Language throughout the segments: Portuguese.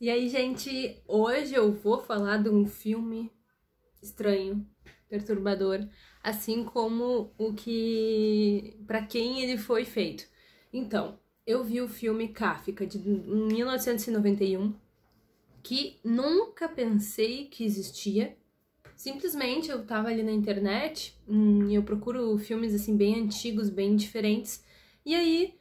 E aí, gente, hoje eu vou falar de um filme estranho, perturbador, assim como o que para quem ele foi feito. Então, eu vi o filme Kafka de 1991, que nunca pensei que existia. Simplesmente eu tava ali na internet, hum, eu procuro filmes assim bem antigos, bem diferentes, e aí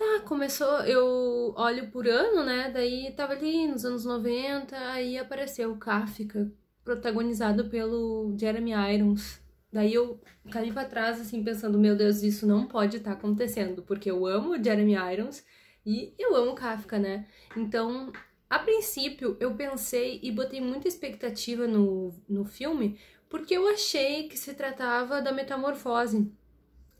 Tá, começou, eu olho por ano, né? Daí tava ali nos anos 90, aí apareceu Kafka, protagonizado pelo Jeremy Irons. Daí eu caí pra trás, assim, pensando, meu Deus, isso não pode estar tá acontecendo, porque eu amo Jeremy Irons e eu amo Kafka, né? Então, a princípio, eu pensei e botei muita expectativa no, no filme, porque eu achei que se tratava da metamorfose,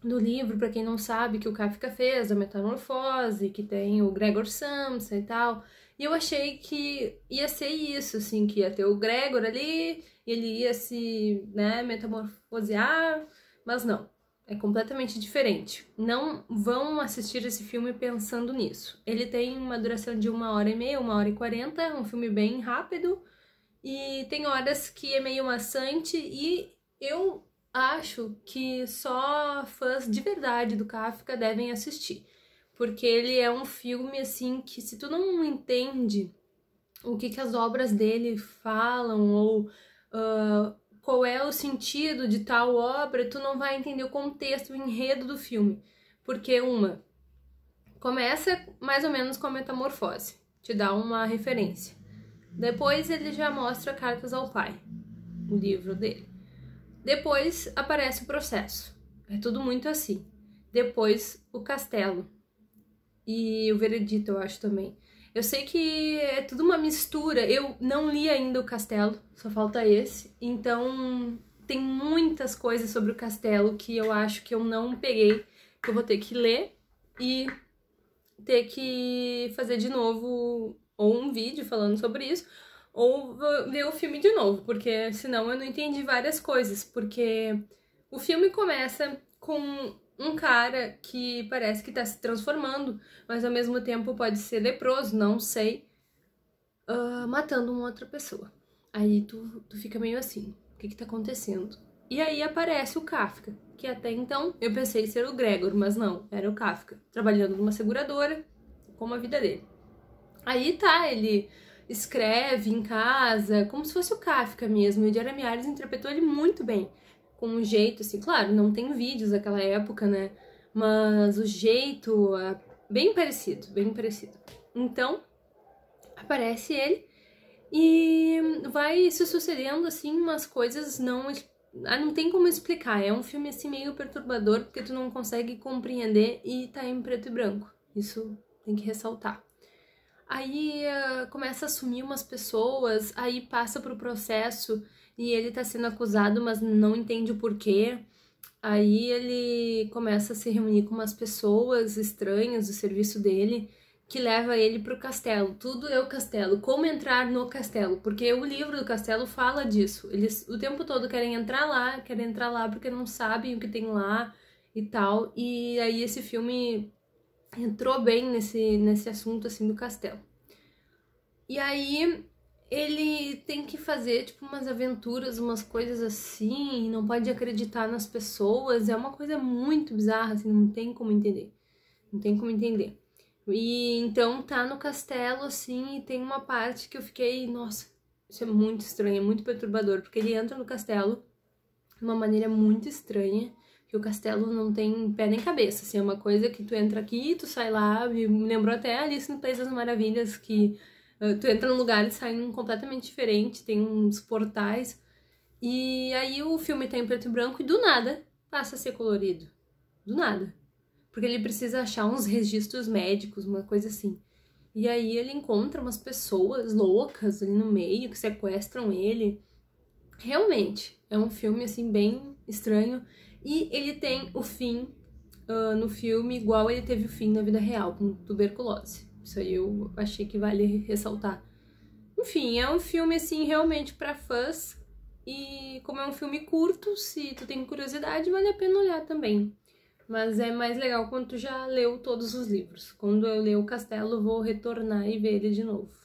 do livro, para quem não sabe, que o Kafka fez, da Metamorfose, que tem o Gregor Samsa e tal. E eu achei que ia ser isso, assim, que ia ter o Gregor ali, e ele ia se, né, metamorfosear, mas não. É completamente diferente. Não vão assistir esse filme pensando nisso. Ele tem uma duração de uma hora e meia, uma hora e quarenta, é um filme bem rápido. E tem horas que é meio maçante e eu acho que só fãs de verdade do Kafka devem assistir, porque ele é um filme assim que se tu não entende o que, que as obras dele falam ou uh, qual é o sentido de tal obra, tu não vai entender o contexto, o enredo do filme, porque uma começa mais ou menos com a metamorfose, te dá uma referência. Depois ele já mostra Cartas ao Pai, o livro dele. Depois aparece o processo. É tudo muito assim. Depois o castelo. E o veredito, eu acho também. Eu sei que é tudo uma mistura. Eu não li ainda o castelo, só falta esse. Então tem muitas coisas sobre o castelo que eu acho que eu não peguei, que eu vou ter que ler e ter que fazer de novo ou um vídeo falando sobre isso, ou ver o filme de novo, porque senão eu não entendi várias coisas. Porque o filme começa com um cara que parece que tá se transformando, mas ao mesmo tempo pode ser leproso, não sei, uh, matando uma outra pessoa. Aí tu, tu fica meio assim: o que que tá acontecendo? E aí aparece o Kafka, que até então eu pensei ser o Gregor, mas não, era o Kafka, trabalhando numa seguradora, como a vida dele. Aí tá, ele escreve em casa, como se fosse o Kafka mesmo. E o Jeremy Irons interpretou ele muito bem, com um jeito assim, claro, não tem vídeos daquela época, né? Mas o jeito é bem parecido, bem parecido. Então, aparece ele e vai se sucedendo assim umas coisas não ah, não tem como explicar. É um filme assim meio perturbador porque tu não consegue compreender e tá em preto e branco. Isso tem que ressaltar aí uh, começa a assumir umas pessoas, aí passa pro processo e ele tá sendo acusado, mas não entende o porquê. Aí ele começa a se reunir com umas pessoas estranhas do serviço dele que leva ele pro castelo. Tudo é o castelo, como entrar no castelo, porque o livro do castelo fala disso. Eles o tempo todo querem entrar lá, querem entrar lá porque não sabem o que tem lá e tal. E aí esse filme entrou bem nesse, nesse assunto, assim, do castelo. E aí ele tem que fazer, tipo, umas aventuras, umas coisas assim, não pode acreditar nas pessoas, é uma coisa muito bizarra, assim, não tem como entender. Não tem como entender. E então tá no castelo, assim, e tem uma parte que eu fiquei, nossa, isso é muito estranho, é muito perturbador, porque ele entra no castelo de uma maneira muito estranha que o castelo não tem pé nem cabeça, assim, é uma coisa que tu entra aqui, tu sai lá, me lembrou até Alice no País das Maravilhas, que uh, tu entra num lugar e sai num completamente diferente, tem uns portais, e aí o filme tá em preto e branco e do nada passa a ser colorido, do nada, porque ele precisa achar uns registros médicos, uma coisa assim. E aí ele encontra umas pessoas loucas ali no meio que sequestram ele. Realmente, é um filme assim bem estranho. E ele tem o fim uh, no filme igual ele teve o fim na vida real, com tuberculose. Isso aí eu achei que vale ressaltar. Enfim, é um filme assim realmente para fãs e como é um filme curto, se tu tem curiosidade, vale a pena olhar também. Mas é mais legal quando tu já leu todos os livros. Quando eu ler O Castelo, vou retornar e ver ele de novo.